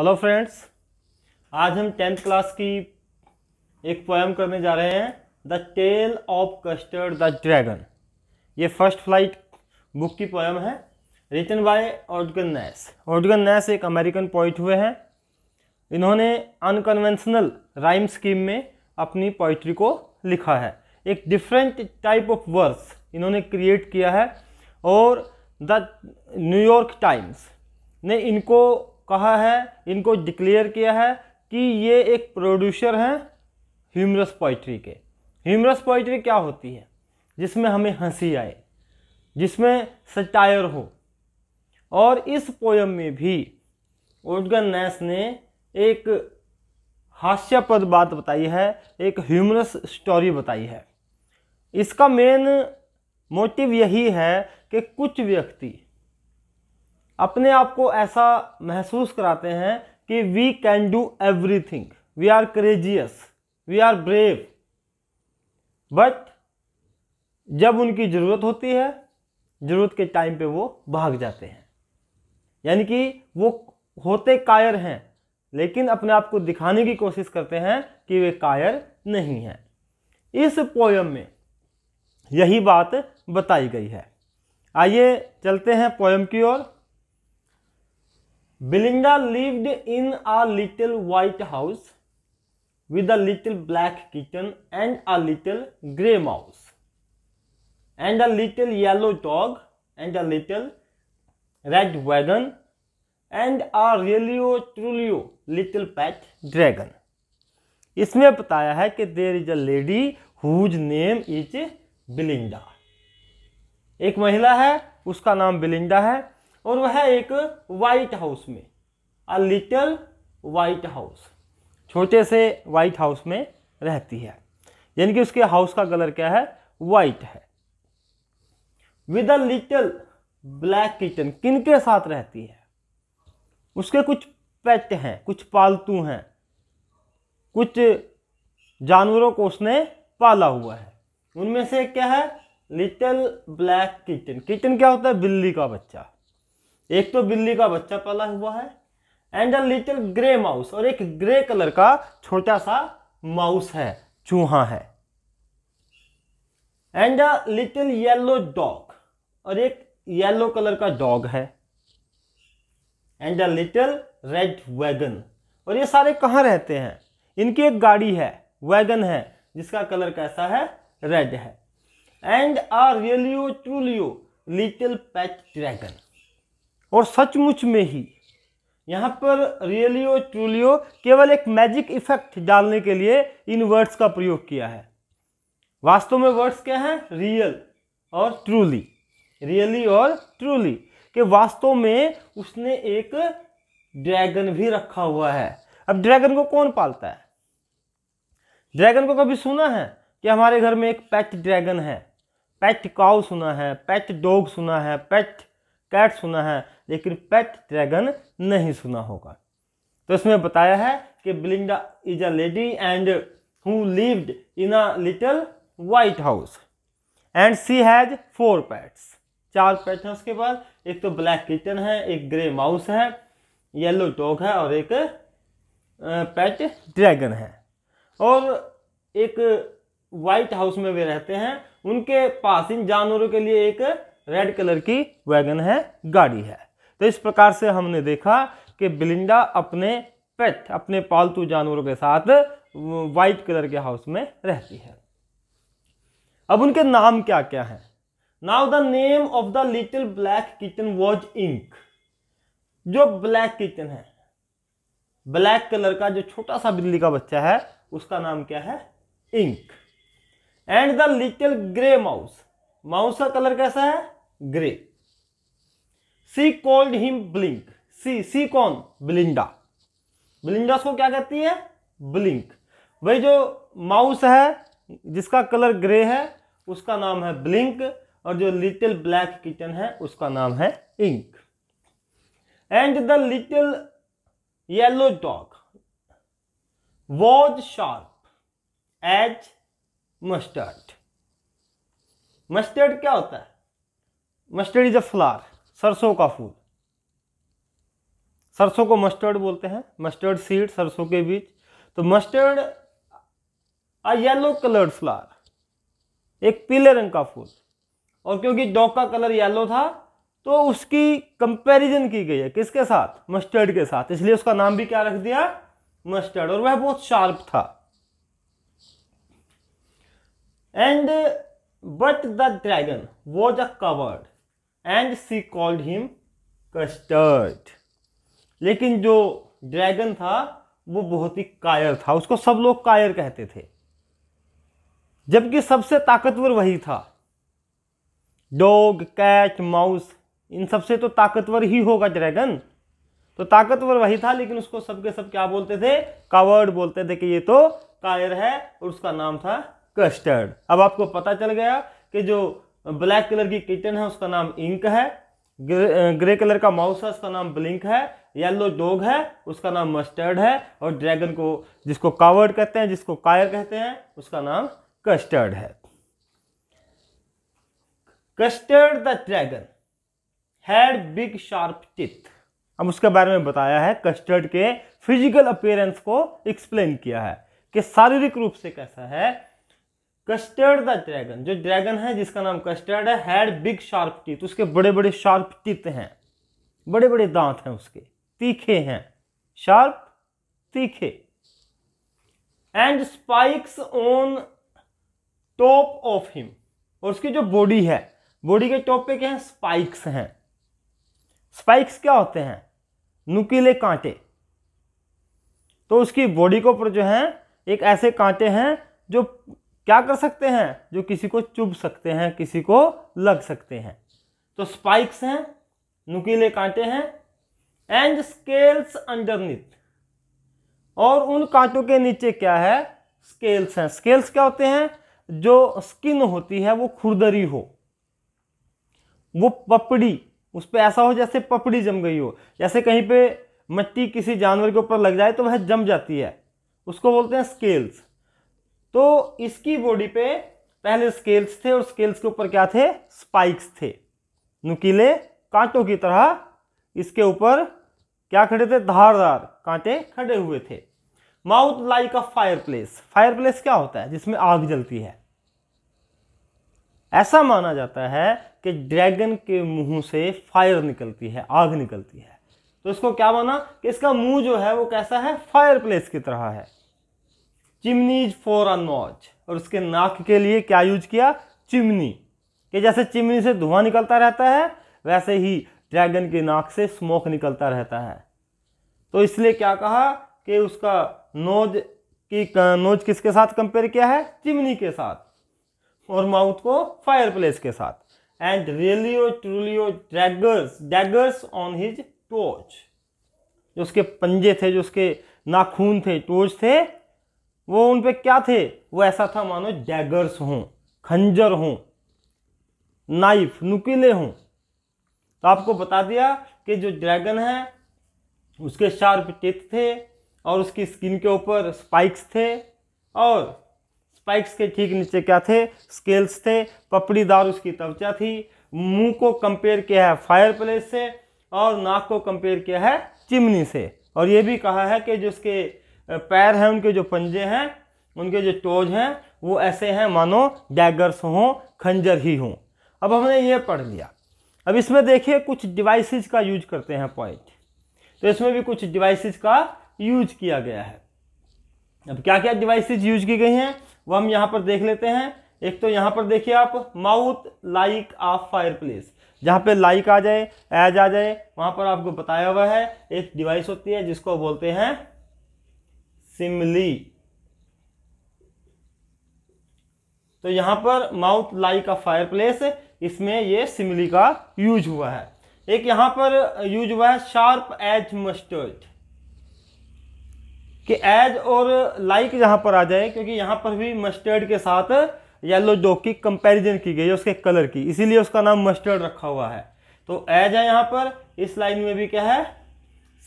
Hello friends आज हम tenth class की एक पोएम करने जा रहे हैं the tale of custard the dragon ये फर्स्ट फ्लाइट बुक की पोएम है written by Ogden Nash Ogden Nash एक अमेरिकन पोइट हुए हैं इन्होंने अनकन्वेंशनल राइम स्कीम में अपनी पोइट्री को लिखा है एक डिफरेंट टाइप ऑफ वर्स इन्होंने क्रिएट किया है और द न्यूयॉर्क टाइम्स ने इनको कहा है इनको डिक्लेयर किया है कि ये एक प्रोड्यूसर हैं ह्यूमरस पोइट्री के ह्यूमरस पोइट्री क्या होती है जिसमें हमें हंसी आए जिसमें सटायर हो और इस पोयम में भी ओडगन नैस ने एक हास्यपद बात बताई है एक ह्यूमरस स्टोरी बताई है इसका मेन मोटिव यही है कि कुछ व्यक्ति अपने आप को ऐसा महसूस कराते हैं कि we can do everything we are courageous we are brave but जब उनकी ज़रूरत होती है ज़रूरत के टाइम पे वो भाग जाते हैं यानी कि वो होते कायर हैं लेकिन अपने आप को दिखाने की कोशिश करते हैं कि वे कायर नहीं हैं इस पोयम में यही बात बताई गई है आइए चलते हैं पोयम की ओर Belinda lived in a little white house with a little black kitchen and a little grey mouse and a little yellow dog and a little red wagon and a realio trulio little pet dragon इसमें बताया है कि there is a lady whose name is Belinda एक महिला है उसका नाम बिलिंडा है और वह एक वाइट हाउस में अ लिटल वाइट हाउस छोटे से वाइट हाउस में रहती है यानी कि उसके हाउस का कलर क्या है वाइट है with a little black kitchen किन के साथ रहती है उसके कुछ पेट हैं कुछ पालतू हैं कुछ जानवरों को उसने पाला हुआ है उनमें से क्या है लिटिल ब्लैक किटन किटन क्या होता है बिल्ली का बच्चा एक तो बिल्ली का बच्चा पला हुआ है and a little grey mouse और एक ग्रे कलर का छोटा सा माउस है चूहा है and a little yellow dog और एक येलो कलर का डॉग है and a little red wagon और ये सारे कहाँ रहते हैं इनकी एक गाड़ी है वैगन है जिसका कलर कैसा है रेड है and a realio trulio little pet dragon और सचमुच में ही यहाँ पर रियलियो ट्रूलियो केवल एक मैजिक इफेक्ट डालने के लिए इन वर्ड्स का प्रयोग किया है वास्तव में वर्ड्स क्या हैं रियल और ट्रूली रियली और ट्रूली के वास्तव में उसने एक ड्रैगन भी रखा हुआ है अब ड्रैगन को कौन पालता है ड्रैगन को कभी सुना है कि हमारे घर में एक पेट ड्रैगन है पेट काउ सुना है पेट डॉग सुना है पेट कैट सुना है लेकिन पेट ड्रैगन नहीं सुना होगा तो इसमें बताया है कि Belinda is a lady and who lived in a little white house and she has four pets चार पैट हैं उसके बाद एक तो ब्लैक किटन है एक ग्रे माउस है येलो डॉग है और एक पेट ड्रैगन है और एक वाइट हाउस में वे रहते हैं उनके पास इन जानवरों के लिए एक रेड कलर की वैगन है गाड़ी है तो इस प्रकार से हमने देखा कि बिलिंडा अपने पेट अपने पालतू जानवरों के साथ वाइट कलर के हाउस में रहती है अब उनके नाम क्या क्या हैं now the name of the little black kitchen was Ink जो ब्लैक किचन है ब्लैक कलर का जो छोटा सा बिल्ली का बच्चा है उसका नाम क्या है Ink and the little grey mouse mouse का कलर कैसा है grey she called him Blink she she कौन बिलिंडा बिलिंडा को क्या कहती है ब्लिंक वही जो माउस है जिसका कलर ग्रे है उसका नाम है ब्लिंक और जो लिटिल ब्लैक किचन है उसका नाम है Ink and the little yellow dog was sharp as mustard mustard क्या होता है मस्टर्ड इज अ फ्लावर सरसों का फूल सरसों को मस्टर्ड बोलते हैं मस्टर्ड सीड सरसों के बीज तो mustard a yellow coloured flower एक पीले रंग का फूल और क्योंकि डॉग का कलर येलो था तो उसकी कंपैरिजन की गई है किसके साथ मस्टर्ड के साथ इसलिए उसका नाम भी क्या रख दिया मस्टर्ड और वह बहुत शार्प था and but the dragon was a coward and she called him Custard लेकिन जो ड्रैगन था वो बहुत ही कायर था उसको सब लोग कायर कहते थे जबकि सबसे ताकतवर वही था डॉग कैट माउस इन सबसे तो ताकतवर ही होगा ड्रैगन तो ताकतवर वही था लेकिन उसको सबके सब क्या बोलते थे कावर्ड बोलते थे कि ये तो कायर है और उसका नाम था कस्टर्ड अब आपको पता चल गया कि जो ब्लैक कलर की किटन है उसका नाम इंक है ग्रे, ग्रे कलर का माउस है उसका नाम ब्लिंक है येलो डॉग है उसका नाम मस्टर्ड है और ड्रैगन को जिसको कावर्ड कहते हैं जिसको कायर कहते हैं उसका नाम कस्टर्ड है Custard the dragon had big sharp teeth अब उसके बारे में बताया है कस्टर्ड के फिजिकल अपेयरेंस को एक्सप्लेन किया है कि शारीरिक रूप से कैसा है कस्टर्ड द ड्रैगन जो ड्रैगन है जिसका नाम कस्टर्ड है हैड बिग शार्प टीथ उसके बड़े बड़े शार्प टीथ हैं बड़े बड़े दांत हैं उसके तीखे हैं शार्प तीखे and spikes on top of him और उसकी जो बॉडी है बॉडी के टॉप पे क्या है स्पाइक्स हैं स्पाइक्स क्या होते हैं नुकीले कांटे तो उसकी बॉडी के ऊपर जो है एक ऐसे कांटे हैं जो क्या कर सकते हैं जो किसी को चुभ सकते हैं किसी को लग सकते हैं तो स्पाइक्स हैं नुकीले कांटे हैं एंड स्केल्स अंडरनीथ और उन कांटों के नीचे क्या है स्केल्स हैं स्केल्स क्या होते हैं जो स्किन होती है वो खुरदरी हो वो पपड़ी उस पर ऐसा हो जैसे पपड़ी जम गई हो जैसे कहीं पे मट्टी किसी जानवर के ऊपर लग जाए तो वह जम जाती है उसको बोलते हैं स्केल्स तो इसकी बॉडी पे पहले स्केल्स थे और स्केल्स के ऊपर क्या थे स्पाइक्स थे नुकीले कांटों की तरह इसके ऊपर क्या खड़े थे धारदार कांटे खड़े हुए थे mouth like a fireplace fireplace क्या होता है जिसमें आग जलती है ऐसा माना जाता है कि ड्रैगन के मुंह से फायर निकलती है आग निकलती है तो इसको क्या माना कि इसका मुंह जो है वो कैसा है फायर प्लेस की तरह है चिमनीज फॉर अ नॉच और उसके नाक के लिए क्या यूज किया चिमनी कि जैसे चिमनी से धुआं निकलता रहता है वैसे ही ड्रैगन के नाक से स्मोक निकलता रहता है तो इसलिए क्या कहा कि उसका नोज की नोज किसके साथ कंपेयर किया है चिमनी के साथ और माउथ को फायर प्लेस के साथ and realio trulio daggers daggers on his toes जो उसके पंजे थे जो उसके नाखून थे टोच थे वो उन पर क्या थे वो ऐसा था मानो डैगर्स हों खंजर हों नाइफ नुकीले हों तो आपको बता दिया कि जो ड्रैगन है उसके शार्प टिथ थे और उसकी स्किन के ऊपर स्पाइक्स थे और स्पाइक्स के ठीक नीचे क्या थे स्केल्स थे पपड़ीदार उसकी त्वचा थी मुंह को कंपेयर किया है फायर प्लेस से और नाक को कंपेयर किया है चिमनी से और ये भी कहा है कि जो उसके पैर हैं उनके जो पंजे हैं उनके जो टोज हैं वो ऐसे हैं मानो डैगर्स हों खंजर ही हों अब हमने ये पढ़ लिया अब इसमें देखिए कुछ डिवाइसेस का यूज करते हैं पॉइंट तो इसमें भी कुछ डिवाइसेस का यूज किया गया है अब क्या क्या डिवाइसेस यूज की गई हैं वो हम यहाँ पर देख लेते हैं एक तो यहाँ पर देखिए आप mouth like of fireplace जहाँ पर लाइक आ जाए एज आ जाए वहाँ पर आपको बताया हुआ है एक डिवाइस होती है जिसको बोलते हैं सिमली तो यहां पर माउथ लाइक का फायर प्लेस इसमें ये सिमली का यूज हुआ है एक यहां पर यूज हुआ है शार्प एज मस्टर्ड कि एज और लाइक यहां पर आ जाए क्योंकि यहां पर भी मस्टर्ड के साथ येलो डॉग की कंपैरिजन की गई है उसके कलर की इसीलिए उसका नाम मस्टर्ड रखा हुआ है तो एज है यहां पर इस लाइन में भी क्या है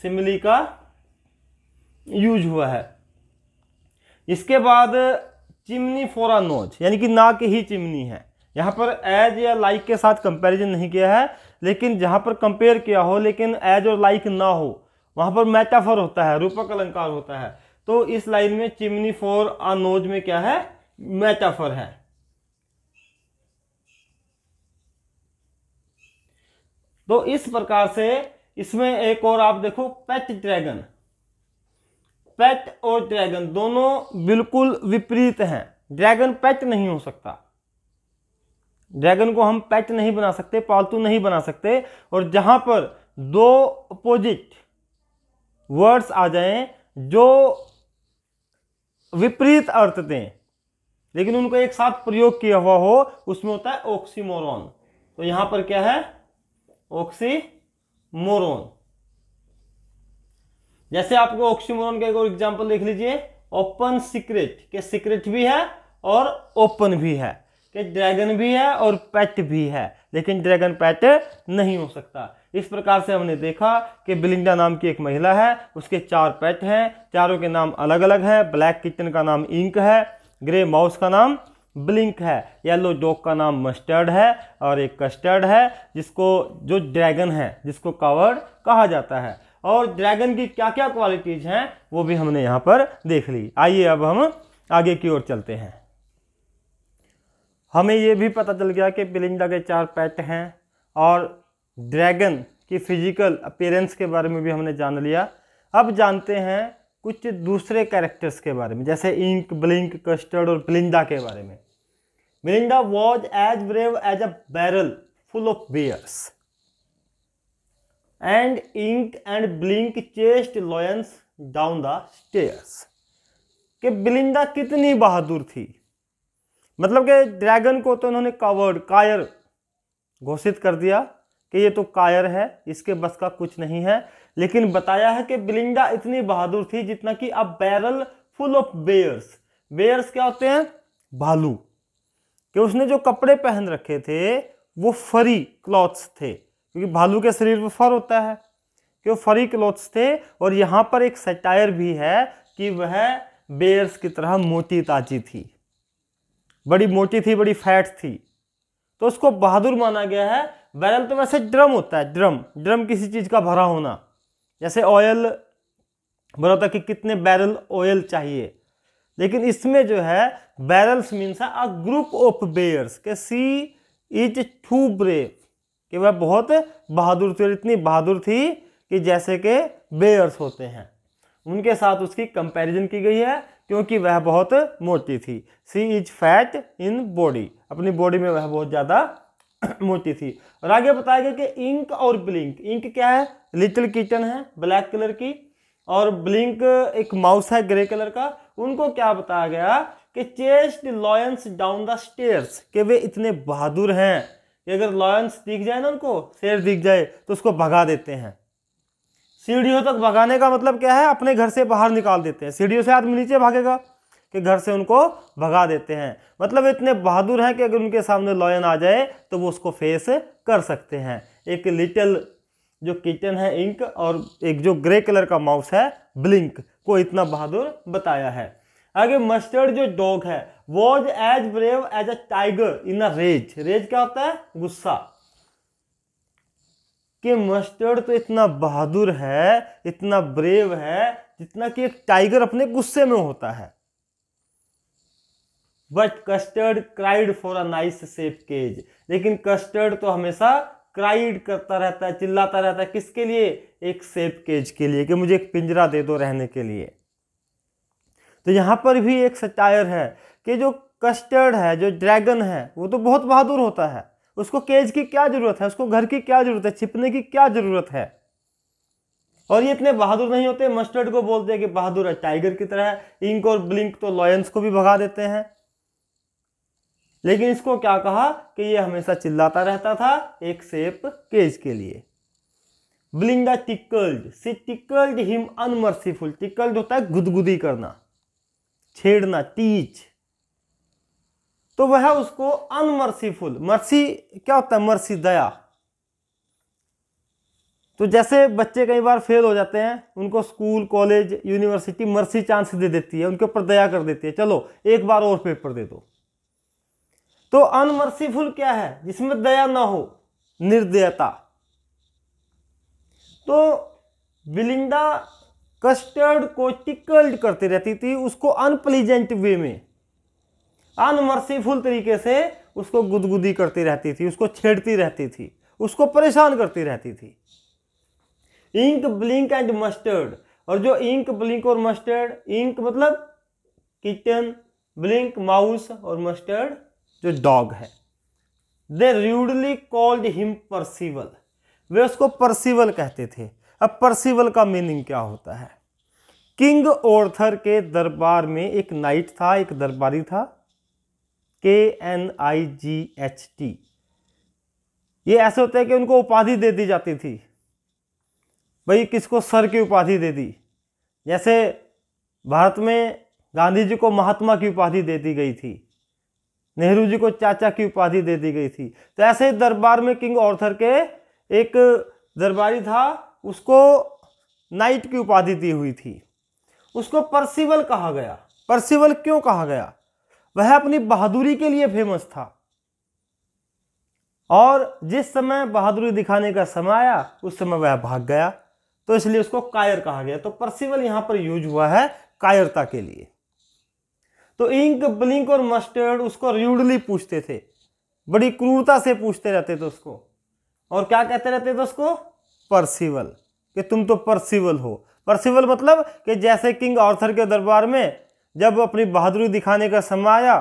सिमली का यूज हुआ है इसके बाद चिमनी अ नोज यानी कि नाक ही चिमनी है यहाँ पर एज या लाइक के साथ कंपैरिजन नहीं किया है लेकिन जहाँ पर कंपेयर किया हो लेकिन एज और लाइक ना हो वहाँ पर मेटाफर होता है रूपक अलंकार होता है तो इस लाइन में चिमनी फोर अ नोज में क्या है मेटाफर है तो इस प्रकार से इसमें एक और आप देखो पेट ड्रैगन पेट और ड्रैगन दोनों बिल्कुल विपरीत हैं ड्रैगन पेट नहीं हो सकता ड्रैगन को हम पेट नहीं बना सकते पालतू नहीं बना सकते और जहां पर दो अपोजिट वर्ड्स आ जाएं जो विपरीत अर्थ दें लेकिन उनको एक साथ प्रयोग किया हुआ हो उसमें होता है ऑक्सीमोरॉन तो यहां पर क्या है ऑक्सीमोरॉन जैसे आपको ऑक्सीमोरन का एक एग्जाम्पल देख लीजिए ओपन सीक्रेट के सीक्रेट भी है और ओपन भी है के ड्रैगन भी है और पैट भी है लेकिन ड्रैगन पैट नहीं हो सकता इस प्रकार से हमने देखा कि बिलिंडा नाम की एक महिला है उसके चार पैट हैं चारों के नाम अलग अलग हैं ब्लैक किचन का नाम इंक है ग्रे माउस का नाम ब्लिंक है येलो डॉग का नाम मस्टर्ड है और एक कस्टर्ड है जिसको जो ड्रैगन है जिसको कावर्ड कहा जाता है और ड्रैगन की क्या क्या क्वालिटीज़ हैं वो भी हमने यहाँ पर देख ली आइए अब हम आगे की ओर चलते हैं हमें ये भी पता चल गया कि पिलिंडा के चार पैट हैं और ड्रैगन की फिजिकल अपेयरेंस के बारे में भी हमने जान लिया अब जानते हैं कुछ दूसरे कैरेक्टर्स के बारे में जैसे इंक ब्लिंक कस्टर्ड और मिलिंडा के बारे में Belinda was as brave as a barrel full of bears and Ink and Blink chased lions down the stairs कि बिलिंदा कितनी बहादुर थी मतलब कि ड्रैगन को तो उन्होंने कवर्ड कायर घोषित कर दिया कि ये तो कायर है इसके बस का कुछ नहीं है लेकिन बताया है कि बिलिंडा इतनी बहादुर थी जितना कि अब barrel full of bears bears क्या होते हैं भालू कि उसने जो कपड़े पहन रखे थे वो फरी क्लॉथ्स थे क्योंकि भालू के शरीर पर फर होता है कि वो फरी क्लोथ्स थे और यहाँ पर एक सटायर भी है कि वह बेयर्स की तरह मोटी ताजी थी बड़ी मोटी थी बड़ी फैट थी तो उसको बहादुर माना गया है बैरल तो वैसे ड्रम होता है ड्रम ड्रम किसी चीज़ का भरा होना जैसे ऑयल भरा होता कि कितने बैरल ऑयल चाहिए लेकिन इसमें जो है barrels means a group of bears के सी इज टू ब्रेव कि वह बहुत बहादुर थी और इतनी बहादुर थी कि जैसे कि बेयर्स होते हैं उनके साथ उसकी कंपैरिजन की गई है क्योंकि वह बहुत मोटी थी she is fat in body अपनी बॉडी में वह बहुत ज़्यादा मोटी थी और आगे बताया गया कि इंक और ब्लिंक इंक क्या है लिटिल किचन है ब्लैक कलर की और ब्लिंक एक माउस है ग्रे कलर का उनको क्या बताया गया कि chased lions down the stairs के वे इतने बहादुर हैं कि अगर लॉयंस दिख जाए ना उनको शेर दिख जाए तो उसको भगा देते हैं सीढ़ियों तक भगाने का मतलब क्या है अपने घर से बाहर निकाल देते हैं सीढ़ियों से आदमी नीचे भागेगा कि घर से उनको भगा देते हैं मतलब इतने बहादुर हैं कि अगर उनके सामने लॉयन आ जाए तो वो उसको फेस कर सकते हैं एक लिटिल जो किचन है इंक और एक जो ग्रे कलर का माउस है ब्लिंक को इतना बहादुर बताया है आगे मस्टर्ड जो डॉग है was as brave as a tiger in a rage rage क्या होता है गुस्सा कि मस्टर्ड तो इतना बहादुर है इतना ब्रेव है जितना कि एक टाइगर अपने गुस्से में होता है but Custard cried for a nice safe cage लेकिन कस्टर्ड तो हमेशा क्राइड करता रहता है चिल्लाता रहता है किसके लिए एक सेफ केज के लिए कि मुझे एक पिंजरा दे दो रहने के लिए तो यहां पर भी एक सटायर है कि जो कस्टर्ड है जो ड्रैगन है वो तो बहुत बहादुर होता है उसको केज की क्या ज़रूरत है उसको घर की क्या ज़रूरत है छिपने की क्या ज़रूरत है और ये इतने बहादुर नहीं होते मस्टर्ड को बोलते हैं कि बहादुर है टाइगर की तरह है इंक और ब्लिंक तो लॉयंस को भी भगा देते हैं लेकिन इसको क्या कहा कि ये हमेशा चिल्लाता रहता था एक सेप केज के लिए Blink tickled she tickled him unmerciful tickled होता है गुदगुदी करना छेड़ना टीच तो वह उसको अनमर्सीफुल मर्सी क्या होता है मर्सी दया तो जैसे बच्चे कई बार फेल हो जाते हैं उनको school college university mercy chance दे देती है उनके ऊपर दया कर देती है चलो एक बार और पेपर दे दो तो अनमर्सीफुल क्या है जिसमें दया ना हो निर्दयता तो बिलिंडा कस्टर्ड को टिकल्ड करती रहती थी उसको अनप्लीजेंट वे में अनमर्सीफुल तरीके से उसको गुदगुदी करती रहती थी उसको छेड़ती रहती थी उसको परेशान करती रहती थी इंक ब्लिंक एंड मस्टर्ड और जो इंक ब्लिंक और मस्टर्ड इंक मतलब किचन ब्लिंक माउस और मस्टर्ड जो डॉग है they rudely called him Percival वे उसको परसिवल कहते थे अब परसिवल का मीनिंग क्या होता है किंग ओर्थर के दरबार में एक नाइट था एक दरबारी था K N I G H T ये ऐसे होते हैं कि उनको उपाधि दे दी जाती थी भाई किसको सर की उपाधि दे दी जैसे भारत में गांधी जी को महात्मा की उपाधि दे दी गई थी नेहरू जी को चाचा की उपाधि दे दी गई थी तो ऐसे दरबार में किंग ऑर्थर के एक दरबारी था उसको नाइट की उपाधि दी हुई थी उसको परसिवल कहा गया परसिवल क्यों कहा गया वह अपनी बहादुरी के लिए फेमस था और जिस समय बहादुरी दिखाने का समय आया उस समय वह भाग गया तो इसलिए उसको कायर कहा गया तो परसिवल यहां पर यूज हुआ है कायरता के लिए तो इंक ब्लिंक और मस्टर्ड उसको र्यूडली पूछते थे बड़ी क्रूरता से पूछते रहते थे उसको और क्या कहते रहते थे उसको परसिवल कि तुम तो पर्सिवल हो पर्सिवल मतलब कि जैसे किंग आर्थर के दरबार में जब अपनी बहादुरी दिखाने का समय आया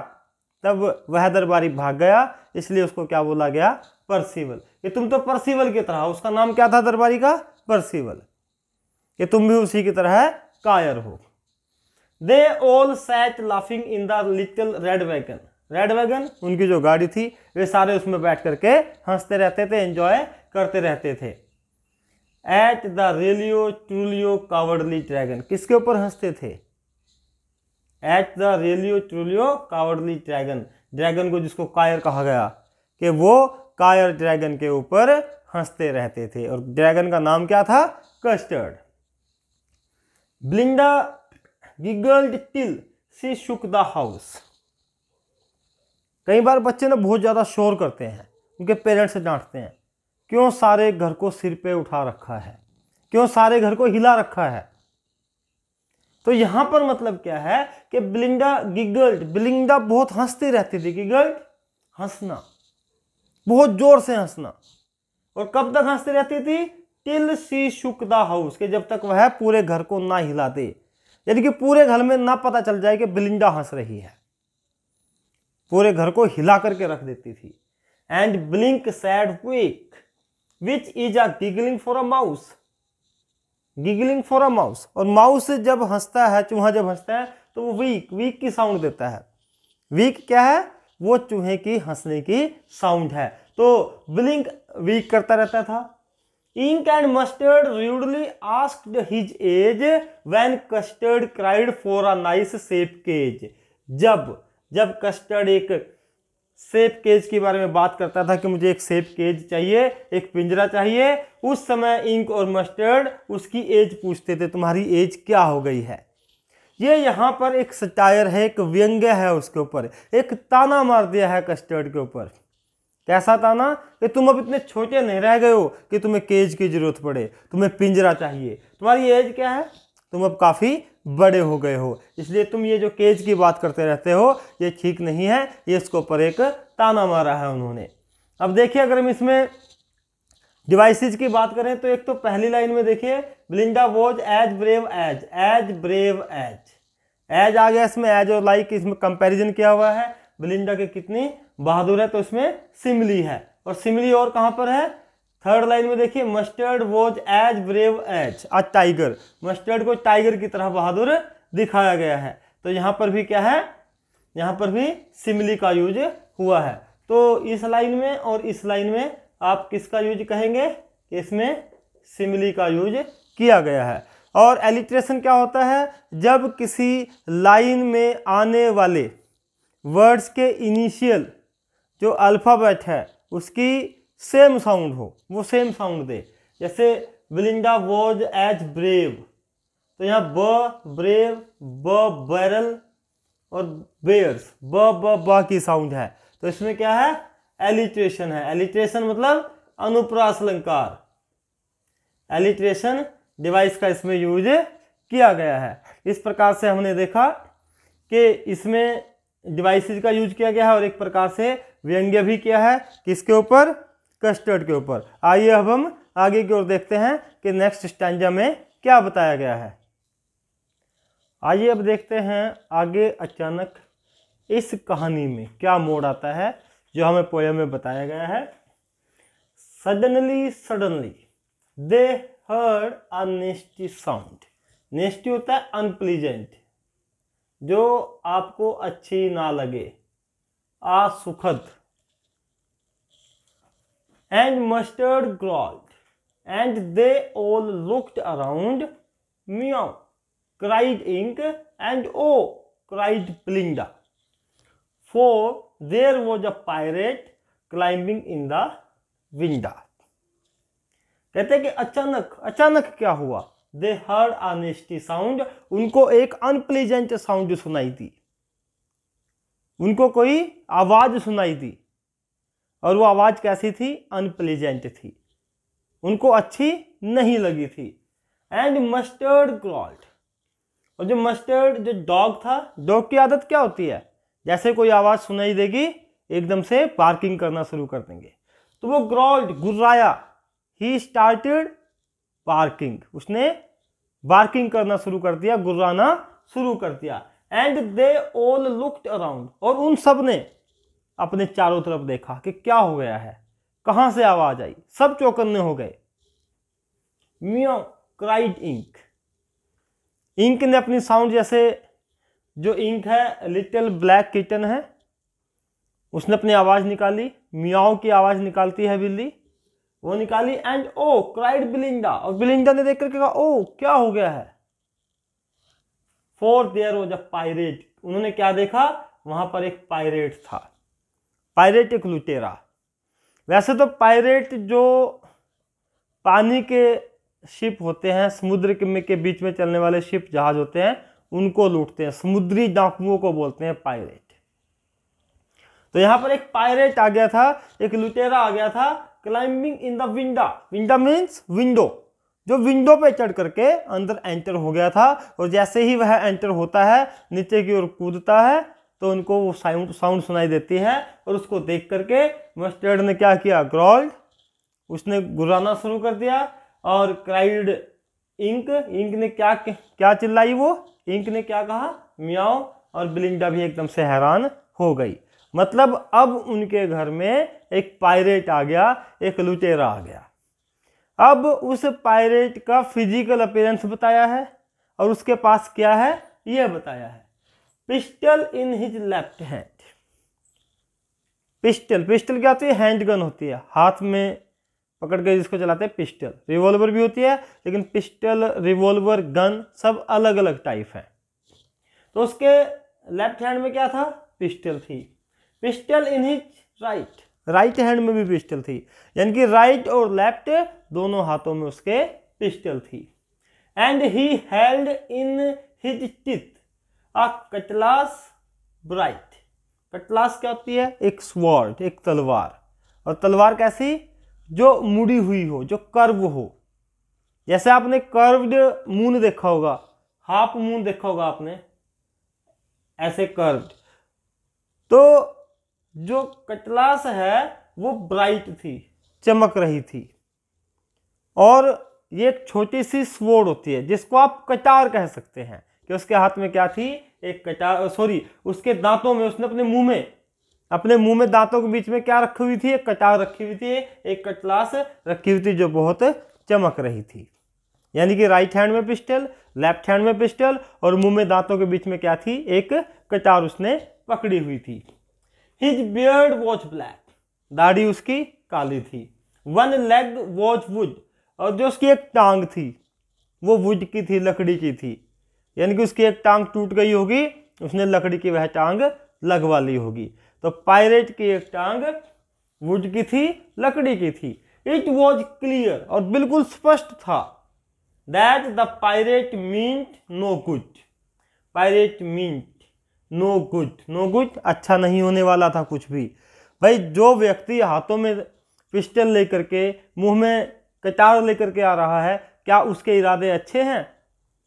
तब वह दरबारी भाग गया इसलिए उसको क्या बोला गया परसीवल ये तुम तो परसीवल की तरह उसका नाम क्या था दरबारी का परसीवल ये तुम भी उसी की तरह कायर हो they all sat laughing in the little red wagon red wagon उनकी जो गाड़ी थी वे सारे उसमें बैठ करके हंसते रहते थे एंजॉय करते रहते थे at the realio trulio cowardly dragon किसके ऊपर हंसते थे at the realio trulio cowardly dragon dragon को जिसको कायर कहा गया कि वो कायर ड्रैगन के ऊपर हंसते रहते थे और ड्रैगन का नाम क्या था Custard Belinda giggled till she shook the house कई बार बच्चे ना बहुत ज़्यादा शोर करते हैं उनके पेरेंट्स से डांटते हैं क्यों सारे घर को सिर पे उठा रखा है क्यों सारे घर को हिला रखा है तो यहां पर मतलब क्या है कि बिलिंडा गिगल्ड बिलिंडा बहुत हंसती रहती थी गिगल्ड हंसना बहुत जोर से हंसना और कब तक हंसती रहती थी till she shook the house के जब तक वह पूरे घर को ना हिलाते यानी कि पूरे घर में ना पता चल जाए कि बिलिंडा हंस रही है पूरे घर को हिला करके रख देती थी and Blink said quick which is a giggling for a mouse giggling for a mouse और माउस जब हंसता है चूहा जब हंसता है तो वो वीक वीक की साउंड देता है वीक क्या है वो चूहे की हंसने की साउंड है तो ब्लिंक वीक करता रहता था Ink and Mustard rudely asked his age when Custard cried for a nice safe cage जब जब कस्टर्ड एक सेफ केज के बारे में बात करता था कि मुझे एक सेफ केज चाहिए एक पिंजरा चाहिए उस समय इंक और मस्टर्ड उसकी एज पूछते थे तुम्हारी एज क्या हो गई है ये यहाँ पर एक सटायर है एक व्यंग्य है उसके ऊपर एक ताना मार दिया है कस्टर्ड के ऊपर कैसा ताना कि तुम अब इतने छोटे नहीं रह गए हो कि तुम्हें केज की जरूरत पड़े तुम्हें पिंजरा चाहिए तुम्हारी एज क्या है तुम अब काफ़ी बड़े हो गए हो इसलिए तुम ये जो केज की बात करते रहते हो ये ठीक नहीं है ये इसको पर एक ताना मारा है उन्होंने अब देखिए अगर हम इसमें डिवाइसेज की बात करें तो एक तो पहली लाइन में देखिए Belinda was as brave as as brave as as आ गया इसमें एज और लाइक इसमें कंपैरिजन किया हुआ है ब्लिंडा के कितनी बहादुर है तो इसमें सिमली है और सिमली और कहाँ पर है थर्ड लाइन में देखिए Mustard was as brave as a tiger Mustard को टाइगर की तरह बहादुर दिखाया गया है तो यहाँ पर भी क्या है यहाँ पर भी सिमली का यूज हुआ है तो इस लाइन में और इस लाइन में आप किसका यूज कहेंगे इसमें सिमली का यूज किया गया है और एलिट्रेशन क्या होता है जब किसी लाइन में आने वाले वर्ड्स के इनिशियल जो अल्फ़ाबेट है उसकी सेम साउंड हो वो सेम साउंड दे जैसे विलिंडा वॉज एज ब्रेव तो यहाँ ब ब्रेव ब बैरल और बेयर्स ब ब ब की साउंड है तो इसमें क्या है एलिट्रेशन है एलिट्रेशन मतलब अनुप्रास अलंकार एलिट्रेशन डिवाइस का इसमें यूज किया गया है इस प्रकार से हमने देखा कि इसमें डिवाइसेज का यूज किया गया है और एक प्रकार से व्यंग्य भी किया है किसके ऊपर कस्टर्ड के ऊपर आइए अब हम आगे की ओर देखते हैं कि नेक्स्ट स्टैंडा में क्या बताया गया है आइए अब देखते हैं आगे अचानक इस कहानी में क्या मोड़ आता है जो हमें पोएम में बताया गया है suddenly suddenly they heard a nasty sound nasty होता है अनप्लीजेंट जो आपको अच्छी ना लगे आ सुखद and mustard growled, and they all looked around. Meow, cried Ink, and oh, cried Belinda. For there was a pirate climbing in the window. कहते कि अचानक अचानक क्या हुआ दे हर अनेस्टी साउंड उनको एक अनप्लीजेंट साउंड सुनाई दी उनको कोई आवाज सुनाई दी और वो आवाज़ कैसी थी अनप्लेजेंट थी उनको अच्छी नहीं लगी थी एंड मस्टर्ड क्रॉल्ट और जो मस्टर्ड जो डॉग था डॉग की आदत क्या होती है जैसे कोई आवाज़ सुनाई देगी एकदम से पार्किंग करना शुरू कर देंगे तो वो ग्रॉल्ट गुर्राया ही स्टार्टेड पार्किंग उसने बार्किंग करना शुरू कर दिया गुर्राना शुरू कर दिया and they all looked around और उन सब ने अपने चारों तरफ देखा कि क्या हो गया है कहां से आवाज आई सब चौकन्ने हो गए मियो क्राइट इंक इंक ने अपनी साउंड जैसे जो इंक है लिटिल ब्लैक किटन है उसने अपनी आवाज़ निकाली मियाओ की आवाज़ निकालती है बिल्ली वो निकाली एंड ओ क्राइड बिलिंडा और बिलिंडा ने देख करके कहा ओ oh, क्या हो गया है fourth there was a pirate उन्होंने क्या देखा वहां पर एक पायरेट था पायरेट एक लुटेरा वैसे तो पायरेट जो पानी के शिप होते हैं समुद्र के, के बीच में चलने वाले शिप जहाज होते हैं उनको लूटते हैं समुद्री डाकुओं को बोलते हैं पायरेट तो यहां पर एक पायरेट आ गया था एक लुटेरा आ गया था climbing in the winda winda means window जो विंडो पे चढ़ करके अंदर एंटर हो गया था और जैसे ही वह एंटर होता है नीचे की ओर कूदता है तो उनको वो साउंड साउंड सुनाई देती है और उसको देख करके मस्टर्ड ने क्या किया ग्रॉल्ड उसने गुराना शुरू कर दिया और क्राइड इंक इंक ने क्या क्या चिल्लाई वो इंक ने क्या कहा मियाओ और बिलिंडा भी एकदम से हैरान हो गई मतलब अब उनके घर में एक पायरेट आ गया एक लुटेरा आ गया अब उस पायरेट का फिजिकल अपेयरेंस बताया है और उसके पास क्या है यह बताया है pistol in his left hand pistol pistol क्या होती है हैंड गन होती है हाथ में पकड़ के जिसको चलाते हैं पिस्टल रिवॉल्वर भी होती है लेकिन पिस्टल रिवॉल्वर गन सब अलग अलग टाइप है तो उसके लेफ्ट हैंड में क्या था पिस्टल थी pistol in his right right hand में भी पिस्टल थी यानी कि राइट और लेफ्ट दोनों हाथों में उसके पिस्टल थी and he held in his teeth cutlass bright cutlass क्या होती है एक स्वॉर्ड एक तलवार और तलवार कैसी जो मुड़ी हुई हो जो कर्व हो जैसे आपने कर्व्ड मून देखा होगा हाफ मून देखा होगा आपने ऐसे कर्व्ड तो जो कटलास है वो ब्राइट थी चमक रही थी और ये एक छोटी सी स्वोर्ड होती है जिसको आप कटार कह सकते हैं कि उसके हाथ में क्या थी एक कटार सॉरी उसके दांतों में उसने अपने मुंह में अपने मुंह में दांतों के बीच में क्या रखी हुई थी एक कटार रखी हुई थी एक कटलास रखी हुई थी जो बहुत चमक रही थी यानी कि राइट हैंड में पिस्टल लेफ्ट हैंड में पिस्टल और मुंह में दांतों के बीच में क्या थी एक कटार उसने पकड़ी हुई थी हिज बियर्ड वॉच ब्लैक दाढ़ी उसकी काली थी वन लेग वॉच वुड और जो उसकी एक टांग थी वो वुड की थी लकड़ी की थी यानी कि उसकी एक टांग टूट गई होगी उसने लकड़ी की वह टांग लगवा ली होगी तो पायरेट की एक टांग वुड की थी लकड़ी की थी इट वॉज क्लियर और बिल्कुल स्पष्ट था that the pirate meant no good pirate meant no good no good अच्छा नहीं होने वाला था कुछ भी भाई जो व्यक्ति हाथों में पिस्टल लेकर के मुंह में कटार लेकर के आ रहा है क्या उसके इरादे अच्छे हैं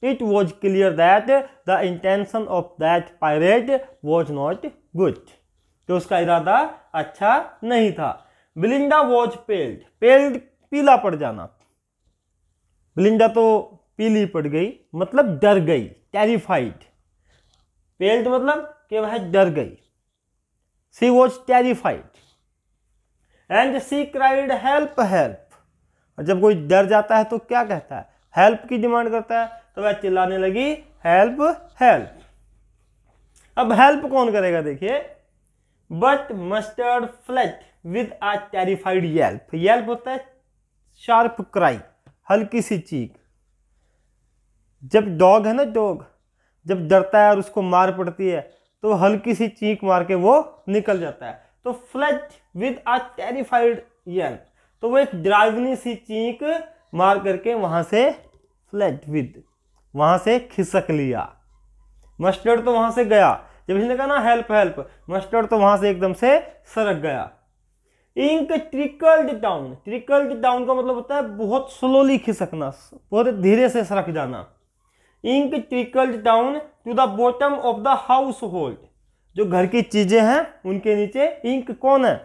it was clear that the intention of that pirate was not good तो उसका इरादा अच्छा नहीं था बिलिंडा वॉज पेल्ड पेल्ड पीला पड़ जाना बिलिंडा तो पीली पड़ गई मतलब डर गई टेरिफाइड पेल्ड मतलब कि वह डर गई she was terrified and she cried help help जब कोई डर जाता है तो क्या कहता है हेल्प की डिमांड करता है तो वह चिल्लाने लगी हेल्प हेल्प अब हेल्प कौन करेगा देखिए but Mustard fled with a terrified yelp yelp होता है शार्प क्राई हल्की सी चीख जब डॉग है ना डॉग जब डरता है और उसको मार पड़ती है तो हल्की सी चीख मार के वो निकल जाता है तो fled with a terrified yelp तो वो एक ड्राइवनी सी चीख मार करके वहां से फ्लैट विद वहां से खिसक लिया मस्टर्ड तो वहां से गया जब इसने कहा ना हेल्प हेल्प मस्टर्ड तो वहां से एकदम से सरक गया Ink trickled down trickled down का मतलब होता है बहुत स्लोली खिसकना बहुत धीरे से सरक जाना Ink trickled down to the bottom of the household जो घर की चीजें हैं उनके नीचे इंक कौन है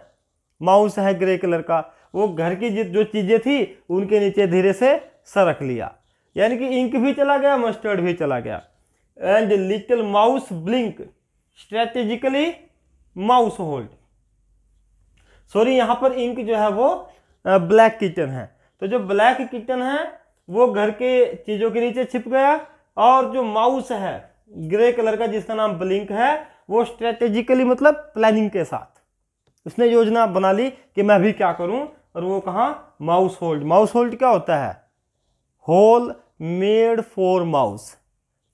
माउस है ग्रे कलर का वो घर की जो चीजें थी उनके नीचे धीरे से सरक लिया यानी कि इंक भी चला गया मस्टर्ड भी चला गया and little mouse Blink strategically mouse holed sorry यहां पर इंक जो है वो ब्लैक uh, किचन है तो जो ब्लैक किचन है वो घर के चीज़ों के नीचे छिप गया और जो माउस है ग्रे कलर का जिसका नाम ब्लिंक है वो स्ट्रेटेजिकली मतलब प्लानिंग के साथ उसने योजना बना ली कि मैं भी क्या करूं और वो कहा माउस होल्ड माउस होल्ड क्या होता है होल मेड फॉर माउस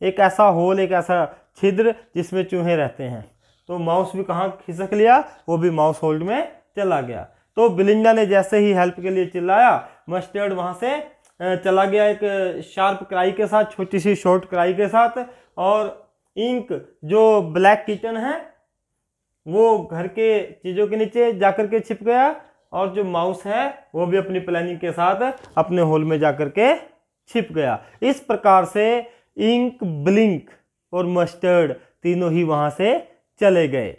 एक ऐसा होल एक ऐसा छिद्र जिसमें चूहे रहते हैं तो माउस भी कहाँ खिसक लिया वो भी माउस होल्ड में चला गया तो बिलिंडा ने जैसे ही हेल्प के लिए चिल्लाया मस्टर्ड वहाँ से चला गया एक शार्प क्राई के साथ छोटी सी शॉर्ट क्राई के साथ और इंक जो ब्लैक किचन है वो घर के चीज़ों के नीचे जाकर के छिप गया और जो माउस है वो भी अपनी प्लानिंग के साथ अपने होल में जाकर के छिप गया इस प्रकार से इंक ब्लिंक और मस्टर्ड तीनों ही वहां से चले गए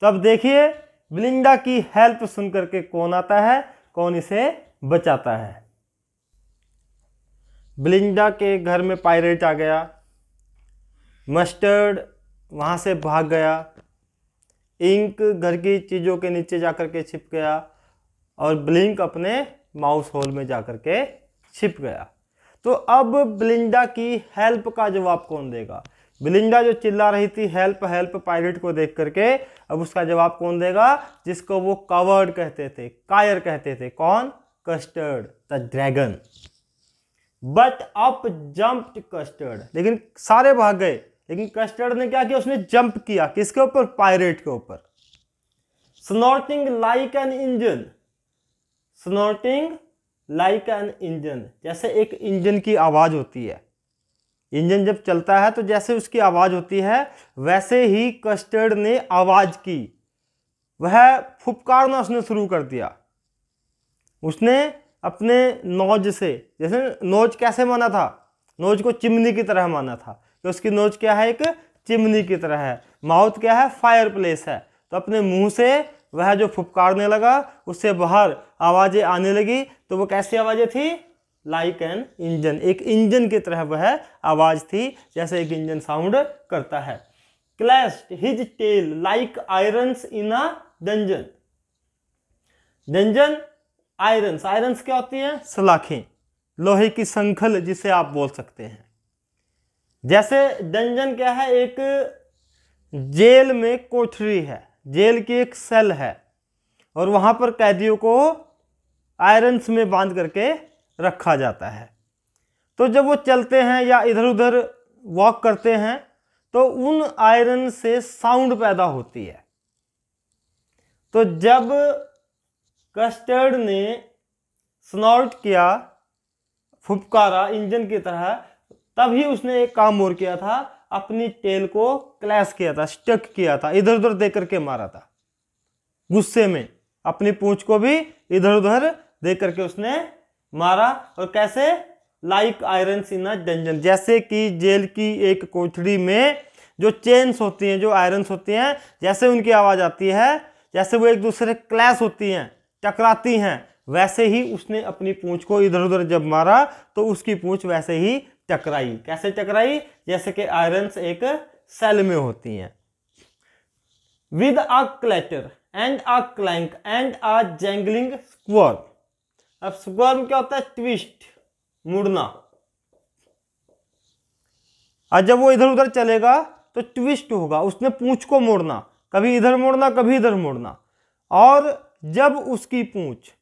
तो अब देखिए ब्लिंडा की हेल्प सुनकर के कौन आता है कौन इसे बचाता है ब्लिंडा के घर में पायरेट आ गया मस्टर्ड वहां से भाग गया इंक घर की चीज़ों के नीचे जाकर के छिप गया और ब्लिंक अपने माउस होल में जाकर के छिप गया तो अब बिलिंडा की हेल्प का जवाब कौन देगा बिलिंडा जो चिल्ला रही थी हेल्प हेल्प पायलट को देख करके अब उसका जवाब कौन देगा जिसको वो कवर्ड कहते थे कायर कहते थे कौन Custard the dragon but up jumped Custard लेकिन सारे भाग गए लेकिन कस्टर्ड ने क्या किया उसने जंप किया किसके ऊपर पायरेट के ऊपर snorting like an engine snorting like an engine जैसे एक इंजन की आवाज़ होती है इंजन जब चलता है तो जैसे उसकी आवाज़ होती है वैसे ही कस्टर्ड ने आवाज़ की वह फुपकारना उसने शुरू कर दिया उसने अपने नोज से जैसे नोज कैसे माना था नोज को चिमनी की तरह माना था कि तो उसकी नोज क्या है एक चिमनी की तरह है माउथ क्या है फायर प्लेस है तो अपने मुंह से वह जो फुपकारने लगा उससे बाहर आवाज़ें आने लगी तो वो कैसी आवाज़ें थी लाइक एन इंजन एक इंजन की तरह वह आवाज़ थी जैसे एक इंजन साउंड करता है clash his tail like iron in a dungeon dungeon irons irons क्या होती हैं सलाखें लोहे की संखल जिसे आप बोल सकते हैं जैसे डंजन क्या है एक जेल में कोठरी है जेल की एक सेल है और वहाँ पर कैदियों को आयरन्स में बांध करके रखा जाता है तो जब वो चलते हैं या इधर उधर वॉक करते हैं तो उन आयरन से साउंड पैदा होती है तो जब कस्टर्ड ने स्नॉर्ट किया फुपकारा इंजन की तरह तभी उसने एक काम और किया था अपनी टेल को क्लैश किया था स्टक किया था इधर उधर देख करके मारा था गुस्से में अपनी पूंछ को भी इधर उधर देख करके उसने मारा और कैसे like iron in a dungeon जैसे कि जेल की एक कोठड़ी में जो चेन्स होती हैं जो आयरन्स होती हैं जैसे उनकी आवाज़ आती है जैसे वो एक दूसरे क्लैश होती हैं टकराती हैं वैसे ही उसने अपनी पूंछ को इधर उधर जब मारा तो उसकी पूंछ वैसे ही टकराई कैसे टकराई जैसे कि आयरन्स एक सेल में होती हैं with a clatter and a clank and a jangling squirm अब स्क्वर्म क्या होता है ट्विस्ट मुड़ना और जब वो इधर उधर चलेगा तो ट्विस्ट होगा उसने पूंछ को मोड़ना कभी इधर मोड़ना कभी इधर मोड़ना और जब उसकी पूंछ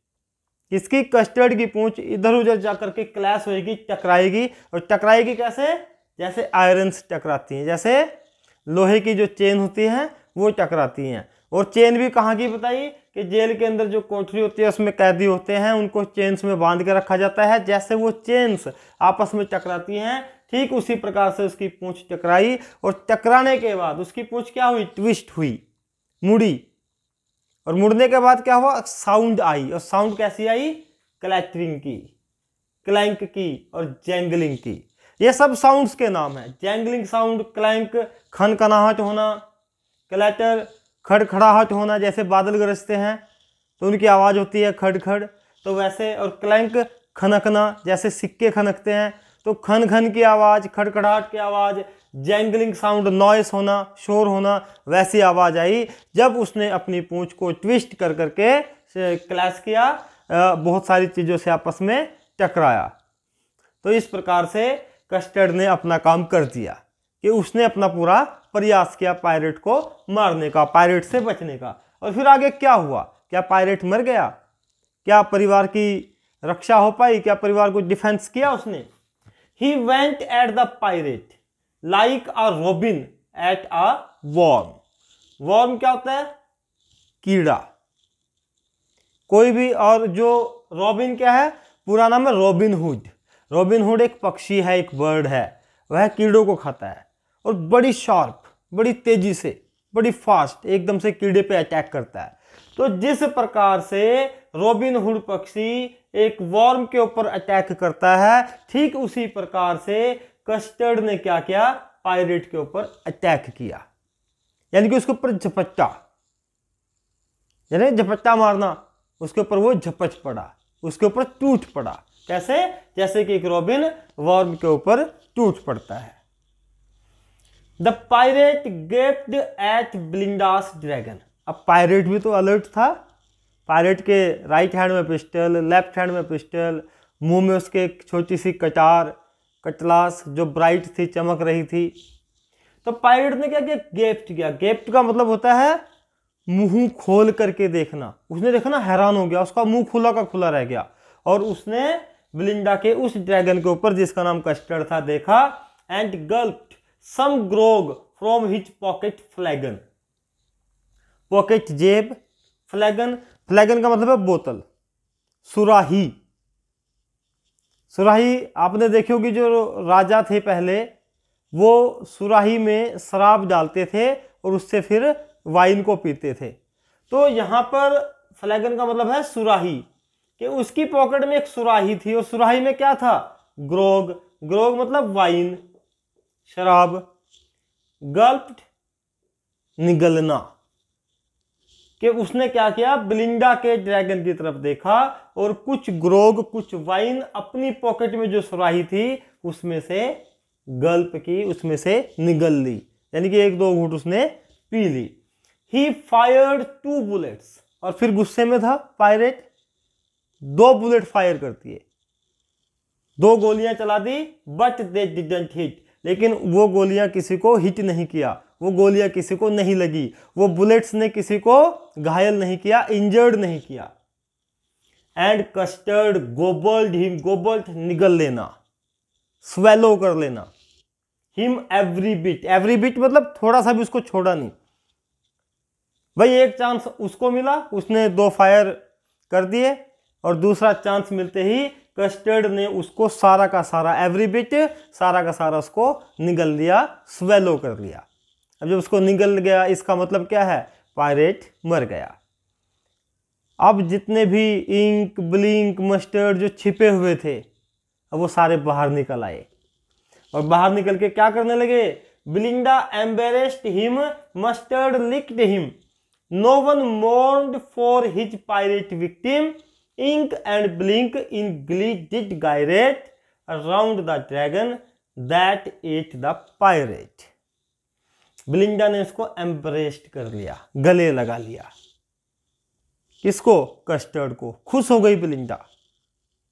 इसकी कस्टर्ड की पूंछ इधर उधर जाकर के क्लैश होएगी टकराएगी और टकराएगी कैसे जैसे आयरन टकराती हैं जैसे लोहे की जो चेन होती है वो टकराती हैं और चेन भी कहाँ की बताइए कि जेल के अंदर जो कोठरी होती है उसमें कैदी होते हैं उनको चेन्स में बांध के रखा जाता है जैसे वो चेन्स आपस में टकराती हैं ठीक उसी प्रकार से उसकी पूंछ टकराई और टकराने के बाद उसकी पूंछ क्या हुई ट्विस्ट हुई मुड़ी और मुड़ने के बाद क्या हुआ साउंड आई और साउंड कैसी आई क्लैटरिंग की क्लैंक की और जैंगलिंग की ये सब साउंड्स के नाम है जैंगलिंग साउंड क्लैंक कनाहट होना क्लैटर खड़खड़ाहट होना जैसे बादल गरजते हैं तो उनकी आवाज़ होती है खड़खड़ तो वैसे और क्लैंक खनकना जैसे सिक्के खनकते हैं तो खन खन की आवाज़ खड़खड़ाहट की आवाज़ जैंगलिंग साउंड नॉइस होना शोर होना वैसी आवाज़ आई जब उसने अपनी पूंछ को ट्विस्ट कर करके क्लैश किया बहुत सारी चीज़ों से आपस में टकराया तो इस प्रकार से कस्टर्ड ने अपना काम कर दिया कि उसने अपना पूरा प्रयास किया पायरेट को मारने का पायरेट से बचने का और फिर आगे क्या हुआ क्या पायरेट मर गया क्या परिवार की रक्षा हो पाई क्या परिवार को डिफेंस किया उसने he went at the pirate like a robin at a worm worm क्या होता है कीड़ा कोई भी और जो रॉबिन क्या है पूरा नाम है रॉबिन हुड रॉबिन हुड एक पक्षी है एक बर्ड है वह कीड़ों को खाता है और बड़ी शार्प बड़ी तेजी से बड़ी फास्ट एकदम से कीड़े पे अटैक करता है तो जिस प्रकार से रॉबिन हुड पक्षी एक वॉर्म के ऊपर अटैक करता है ठीक उसी प्रकार से कस्टर्ड ने क्या किया पायरेट के ऊपर अटैक किया यानी कि उसके ऊपर झपट्टा यानी झपट्टा मारना उसके ऊपर वो झपट पड़ा उसके ऊपर टूट पड़ा कैसे जैसे कि एक रॉबिन वॉर्म के ऊपर टूट पड़ता है the pirate gaped at Belinda's dragon अब पायरेट भी तो अलर्ट था पायरेट के राइट हैंड में पिस्टल लेफ्ट हैंड में पिस्टल मुंह में उसके एक छोटी सी कटार कटलास जो ब्राइट थी चमक रही थी तो पायरेट ने क्या किया गेप्ट किया गेप्ट का मतलब होता है मुंह खोल करके देखना उसने देखा ना हैरान हो गया उसका मुंह खुला का खुला रह गया और उसने ब्लिंडा के उस ड्रैगन के ऊपर जिसका नाम कस्टर्ड था देखा and gulped some grog from his pocket flagon pocket जेब फ्लैगन फ्लैगन का मतलब है बोतल सुराही सुराही आपने देखी होगी जो राजा थे पहले वो सुराही में शराब डालते थे और उससे फिर वाइन को पीते थे तो यहाँ पर फ्लैगन का मतलब है सुराही कि उसकी पॉकेट में एक सुराही थी और सुराही में क्या था ग्रोग ग्रोग मतलब वाइन शराब गल्प्ड निगलना कि उसने क्या किया बिलिंडा के ड्रैगन की तरफ देखा और कुछ ग्रोग कुछ वाइन अपनी पॉकेट में जो सुराही थी उसमें से गल्प की उसमें से निगल ली यानी कि एक दो घूट उसने पी ली ही फायर टू बुलेट्स और फिर गुस्से में था पायरेट दो बुलेट फायर करती है दो गोलियां चला दी बट दे डिडेंट हिट लेकिन वो गोलियां किसी को हिट नहीं किया वो गोलियां किसी को नहीं लगी वो बुलेट्स ने किसी को घायल नहीं किया इंजर्ड नहीं किया and Custard gobbled him gobbled निगल लेना स्वेलो कर लेना him every bit every bit मतलब थोड़ा सा भी उसको छोड़ा नहीं भाई एक चांस उसको मिला उसने दो फायर कर दिए और दूसरा चांस मिलते ही कस्टर्ड ने उसको सारा का सारा एवरी बिट सारा का सारा उसको निगल लिया स्वेलो कर लिया अब जब उसको निगल गया इसका मतलब क्या है पायरेट मर गया अब जितने भी इंक ब्लिंक मस्टर्ड जो छिपे हुए थे अब वो सारे बाहर निकल आए और बाहर निकल के क्या करने लगे Belinda embraced him Mustard licked him no one mourned for his pirate victim Ink and Blink in glee did gyrate around the dragon that ate the pirate Belinda ने इसको एम्प्रेस्ड कर लिया गले लगा लिया किसको कस्टर्ड को खुश हो गई ब्लिंडा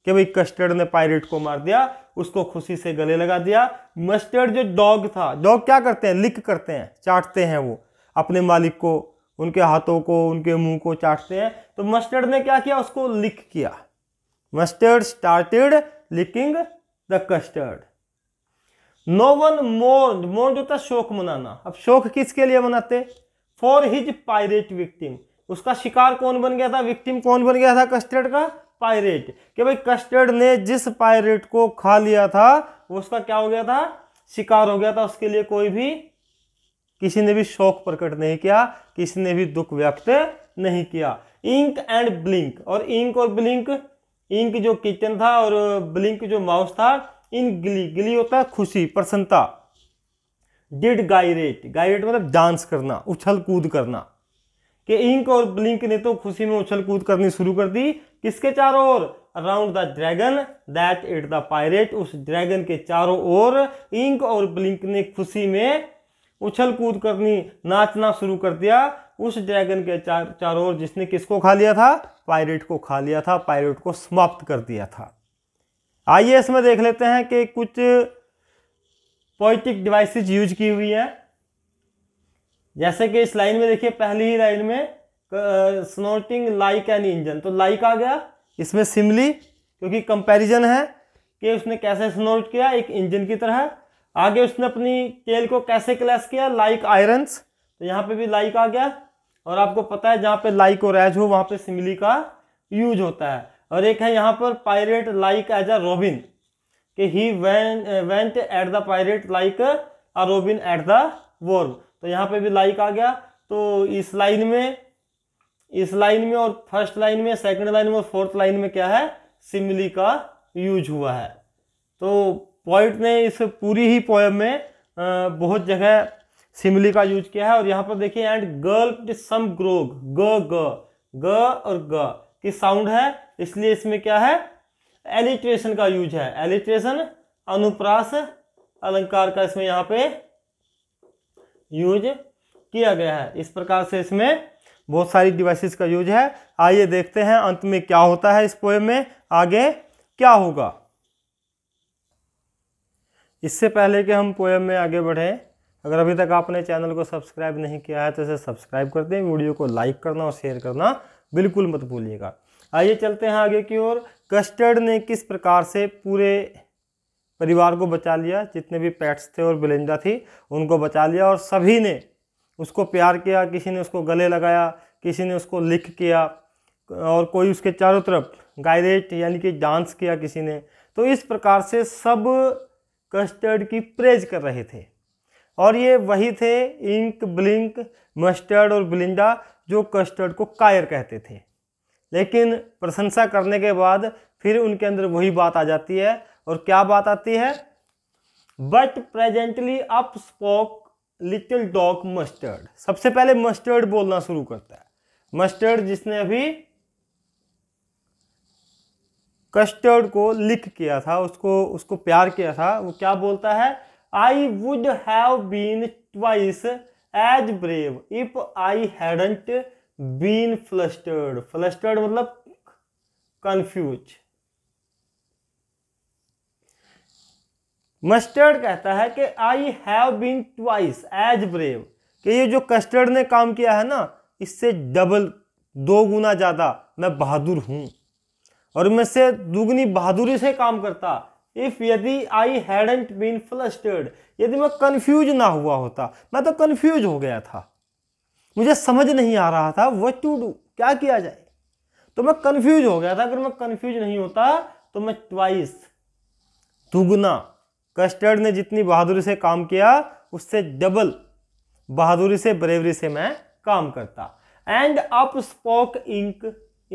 कि भाई कस्टर्ड ने पायरेट को मार दिया उसको खुशी से गले लगा दिया मस्टर्ड जो डॉग था डॉग क्या करते हैं लिक करते हैं चाटते हैं वो अपने मालिक को उनके हाथों को उनके मुंह को चाटते हैं तो मस्टर्ड ने क्या किया उसको लिक किया Mustard started licking the Custard no one mourn mourn होता है शोक मनाना अब शोक किसके लिए मनाते फॉर हिज पायरेट विक्टिम उसका शिकार कौन बन गया था विक्टिम कौन बन गया था कस्टर्ड का पायरेट कि भाई कस्टर्ड ने जिस पायरेट को खा लिया था उसका क्या हो गया था शिकार हो गया था उसके लिए कोई भी किसी ने भी शोक प्रकट नहीं किया किसी ने भी दुख व्यक्त नहीं किया इंक एंड ब्लिंक और इंक और ब्लिंक इंक जो किचन था और ब्लिंक जो माउस था इन गिली गिली होता है खुशी प्रसन्नता डिड गायरेट गायरेट मतलब डांस करना उछल कूद करना कि इंक और ब्लिंक ने तो खुशी में उछल कूद करनी शुरू कर दी किसके चारों ओर around the dragon that ate the pirate उस ड्रैगन के चारों ओर इंक और ब्लिंक ने खुशी में उछल कूद करनी नाचना शुरू कर दिया उस ड्रैगन के चार चारों ओर जिसने किसको खा लिया था पायरेट को खा लिया था पायरेट को समाप्त कर दिया था आइए इसमें देख लेते हैं कि कुछ पोइटिक डिवाइसेज यूज की हुई है जैसे कि इस लाइन में देखिए पहली ही लाइन में स्नोटिंग लाइक एन इंजन तो लाइक आ गया इसमें सिमली क्योंकि कंपैरिजन है कि उसने कैसे स्नोट किया एक इंजन की तरह आगे उसने अपनी तेल को कैसे क्लैश किया लाइक आयरन्स तो यहाँ पे भी लाइक आ गया और आपको पता है जहाँ पे लाइक और एज हो वहाँ पे सिमली का यूज होता है और एक है यहाँ पर pirate like as a robin के he went at the pirate like a robin at the worm तो यहाँ पे भी लाइक आ गया तो इस लाइन में इस लाइन में और फर्स्ट लाइन में सेकंड लाइन में और फोर्थ लाइन में क्या है सिमली का यूज हुआ है तो पॉइंट ने इस पूरी ही पोएम में बहुत जगह सिमली का यूज किया है और यहाँ पर देखिए एंड गर्ल सम ग्रोग ग ग ग और ग की साउंड है इसलिए इसमें क्या है एलिट्रेशन का यूज है एलिट्रेशन अनुप्रास अलंकार का इसमें यहाँ पे यूज किया गया है इस प्रकार से इसमें बहुत सारी डिवाइसेस का यूज है आइए देखते हैं अंत में क्या होता है इस पोएम में आगे क्या होगा इससे पहले कि हम पोएम में आगे बढ़ें अगर अभी तक आपने चैनल को सब्सक्राइब नहीं किया है तो इसे सब्सक्राइब कर दें वीडियो को लाइक करना और शेयर करना बिल्कुल मत भूलिएगा आइए चलते हैं आगे की ओर कस्टर्ड ने किस प्रकार से पूरे परिवार को बचा लिया जितने भी पैट्स थे और बिलिंदा थी उनको बचा लिया और सभी ने उसको प्यार किया किसी ने उसको गले लगाया किसी ने उसको लिख किया और कोई उसके चारों तरफ गायरेट यानी कि डांस किया किसी ने तो इस प्रकार से सब कस्टर्ड की प्रेज कर रहे थे और ये वही थे इंक ब्लिंक मस्टर्ड और ब्लिंडा जो कस्टर्ड को कायर कहते थे लेकिन प्रशंसा करने के बाद फिर उनके अंदर वही बात आ जाती है और क्या बात आती है but presently up spoke little dog Mustard सबसे पहले मस्टर्ड बोलना शुरू करता है मस्टर्ड जिसने अभी कस्टर्ड को लिख किया था उसको उसको प्यार किया था वो क्या बोलता है I would have been twice as brave if I hadn't been flustered flustered मतलब कंफ्यूज मस्टर्ड कहता है कि I have been twice as brave कि ये जो कस्टर्ड ने काम किया है ना इससे डबल दो गुना ज़्यादा मैं बहादुर हूं और मैं से दुगनी बहादुरी से काम करता इफ यदि आई हैडेंट बीन फ्लस्टर्ड यदि मैं कंफ्यूज ना हुआ होता मैं तो कंफ्यूज हो गया था मुझे समझ नहीं आ रहा था वट टू डू क्या किया जाए तो मैं कंफ्यूज हो गया था अगर मैं कंफ्यूज नहीं होता तो मैं ट्वाइस दुगना कस्टर्ड ने जितनी बहादुरी से काम किया उससे डबल बहादुरी से ब्रेवरी से मैं काम करता एंड अप स्पोक इंक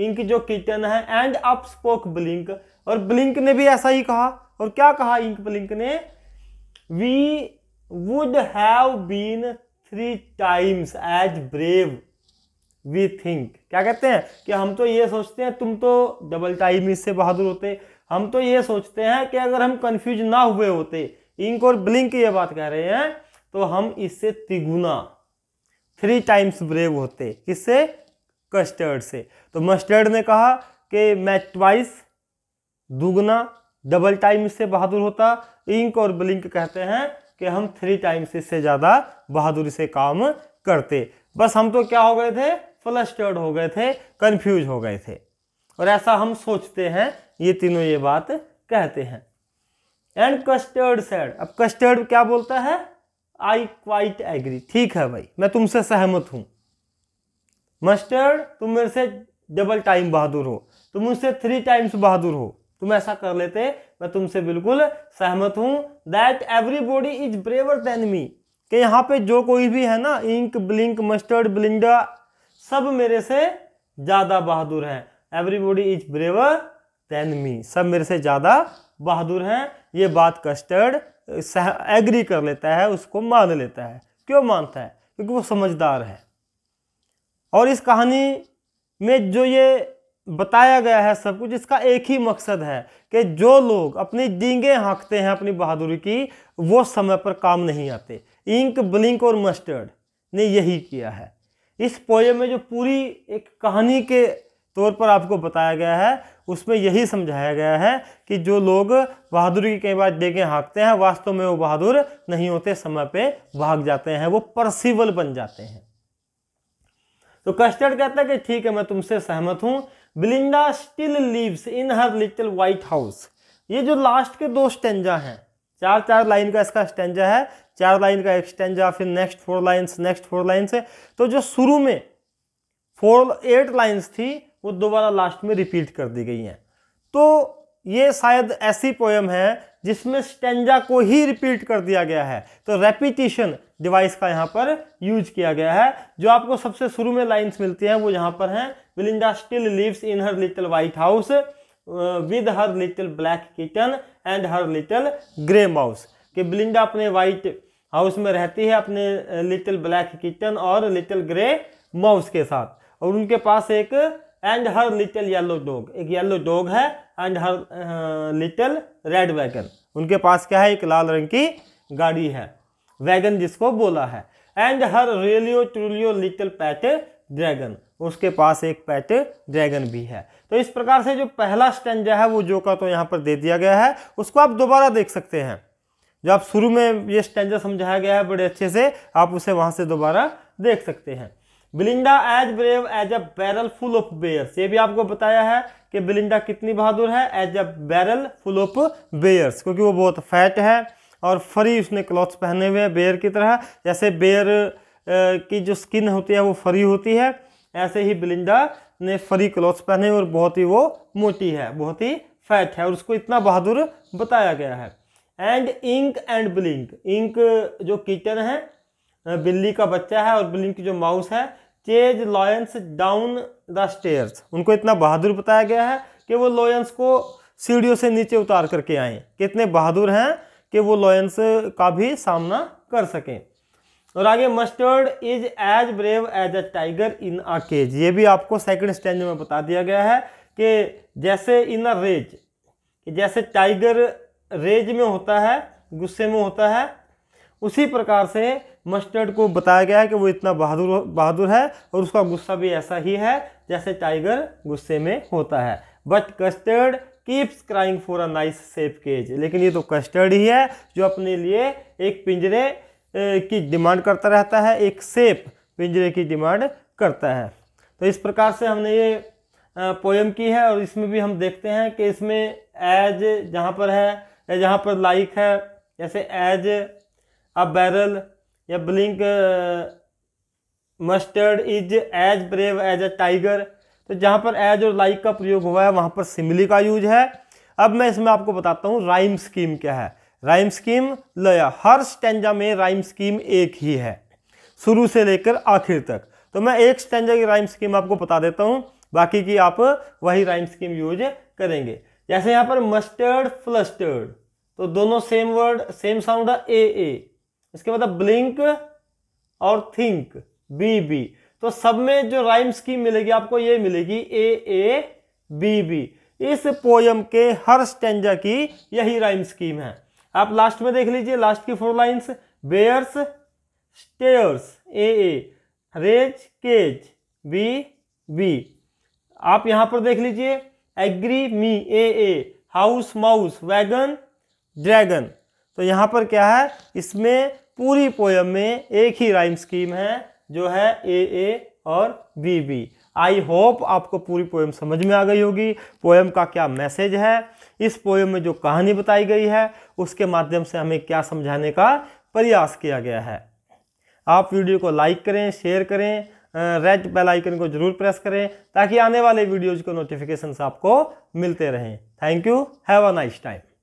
इनकी जो किटन है एंड अप स्पोक ब्लिंक और ब्लिंक ने भी ऐसा ही कहा और क्या कहा इंक ब्लिंक ने we would have been three times as brave we think क्या कहते हैं कि हम तो ये सोचते हैं तुम तो डबल टाइम इससे बहादुर होते हम तो ये सोचते हैं कि अगर हम कंफ्यूज ना हुए होते इंक और ब्लिंक ये बात कह रहे हैं तो हम इससे तिगुना थ्री टाइम्स ब्रेव होते इससे कस्टर्ड से तो मस्टर्ड ने कहा कि मैं ट्वाइस दुगना डबल टाइम इससे बहादुर होता इंक और ब्लिंक कहते हैं कि हम थ्री टाइम्स इससे ज़्यादा बहादुरी से काम करते बस हम तो क्या हो गए थे फ्लस्टर्ड हो गए थे कंफ्यूज हो गए थे और ऐसा हम सोचते हैं ये तीनों ये बात कहते हैं एंड कस्टर्ड सैड अब कस्टर्ड क्या बोलता है आई क्वाइट एग्री ठीक है भाई मैं तुमसे सहमत हूँ मस्टर्ड तुम मेरे से डबल टाइम बहादुर हो तुम मुझसे थ्री टाइम्स बहादुर हो तुम ऐसा कर लेते मैं तुमसे बिल्कुल सहमत हूँ that everybody is braver than me कि यहाँ पे जो कोई भी है ना इंक ब्लिंक मस्टर्ड ब्लिंडा सब मेरे से ज़्यादा बहादुर हैं everybody is braver than me सब मेरे से ज़्यादा बहादुर हैं ये बात कस्टर्ड एग्री कर लेता है उसको मान लेता है क्यों मानता है क्योंकि वो समझदार है और इस कहानी में जो ये बताया गया है सब कुछ इसका एक ही मकसद है कि जो लोग अपनी डींगे हाँकते हैं अपनी बहादुरी की वो समय पर काम नहीं आते इंक ब्लिंक और मस्टर्ड ने यही किया है इस पोए में जो पूरी एक कहानी के तौर पर आपको बताया गया है उसमें यही समझाया गया है कि जो लोग बहादुरी की कई बार डेगे हाँकते हैं वास्तव में वो बहादुर नहीं होते समय पे भाग जाते हैं वो परसिवल बन जाते हैं तो कस्टर्ड कहता है कि ठीक है मैं तुमसे सहमत हूँ Belinda still lives in her little white house ये जो लास्ट के दो स्टेंजा हैं चार चार लाइन का इसका स्टेंजा है चार लाइन का एक स्टेंजा फिर next four lines next four lines है तो जो शुरू में फोर एट लाइन्स थी वो दोबारा लास्ट में रिपीट कर दी गई हैं तो ये शायद ऐसी पोयम है जिसमें स्टेंजा को ही रिपीट कर दिया गया है तो रेपिटिशन डिवाइस का यहाँ पर यूज किया गया है जो आपको सबसे शुरू में लाइंस मिलती हैं वो यहाँ पर हैं Belinda still lives in her little white house with her little black kitchen and her little grey mouse कि बिलिंडा अपने वाइट हाउस में रहती है अपने लिटिल ब्लैक किचन और लिटिल ग्रे माउस के साथ और उनके पास एक and her little yellow dog एक येलो डॉग है and her little red wagon उनके पास क्या है एक लाल रंग की गाड़ी है वैगन जिसको बोला है and her realio trulio little pet dragon उसके पास एक पैट ड्रैगन भी है तो इस प्रकार से जो पहला स्टेंजा है वो जो का तो यहाँ पर दे दिया गया है उसको आप दोबारा देख सकते हैं जो आप शुरू में ये स्टेंजा समझाया गया है बड़े अच्छे से आप उसे वहाँ से दोबारा देख सकते हैं Belinda as brave as a barrel full of bears ये भी आपको बताया है कि बिलिंडा कितनी बहादुर है as a barrel full of bears क्योंकि वो बहुत फैट है और फरी उसने क्लॉथ्स पहने हुए हैं बेयर की तरह जैसे बेयर की जो स्किन होती है वो फरी होती है ऐसे ही बिलिंडा ने फरी क्लॉथ्स पहने और बहुत ही वो मोटी है बहुत ही फैट है और उसको इतना बहादुर बताया गया है and Ink and Blink ink जो किटन है बिल्ली का बच्चा है और ब्लिंक जो माउस है chase lions down the stairs उनको इतना बहादुर बताया गया है कि वो लॉयंस को सीढ़ियों से नीचे उतार करके आए कितने बहादुर हैं कि वो लॉयंस का भी सामना कर सकें और आगे Mustard is as brave as a tiger in a cage ये भी आपको सेकंड स्टैंड में बता दिया गया है कि जैसे इन अ रेज जैसे टाइगर रेज में होता है गुस्से में होता है उसी प्रकार से मस्टर्ड को बताया गया है कि वो इतना बहादुर बहादुर है और उसका गुस्सा भी ऐसा ही है जैसे टाइगर गुस्से में होता है but Custard keeps crying for a nice safe cage लेकिन ये तो कस्टर्ड ही है जो अपने लिए एक पिंजरे की डिमांड करता रहता है एक सेफ पिंजरे की डिमांड करता है तो इस प्रकार से हमने ये पोएम की है और इसमें भी हम देखते हैं कि इसमें एज जहाँ पर है या जहाँ पर लाइक है जैसे एज अ बैरल या Blink Mustard is as brave as a tiger तो जहां पर एज और लाइक का प्रयोग हुआ है वहां पर सिमिली का यूज है अब मैं इसमें आपको बताता हूं राइम स्कीम क्या है राइम स्कीम लया हर स्टेंजा में राइम स्कीम एक ही है शुरू से लेकर आखिर तक तो मैं एक स्टेंजा की राइम स्कीम आपको बता देता हूं बाकी की आप वही राइम स्कीम यूज करेंगे जैसे यहां पर मस्टर्ड फ्लस्टर्ड तो दोनों सेम वर्ड सेम साउंड है ए ए इसके बाद मतलब ब्लिंक और थिंक बी बी तो सब में जो राइम स्कीम मिलेगी आपको ये मिलेगी ए ए बी बी इस पोयम के हर स्टेंजा की यही राइम स्कीम है आप लास्ट में देख लीजिए लास्ट की four lines bears stairs A A rage cage B B आप यहां पर देख लीजिए एग्री मी A A house mouse wagon dragon तो यहां पर क्या है इसमें पूरी पोयम में एक ही राइम स्कीम है जो है ए ए और बी बी आई होप आपको पूरी पोएम समझ में आ गई होगी पोएम का क्या मैसेज है इस पोएम में जो कहानी बताई गई है उसके माध्यम से हमें क्या समझाने का प्रयास किया गया है आप वीडियो को लाइक करें शेयर करें रेड बेल आइकन को जरूर प्रेस करें ताकि आने वाले वीडियोज को नोटिफिकेशन आपको मिलते रहें thank you have a nice time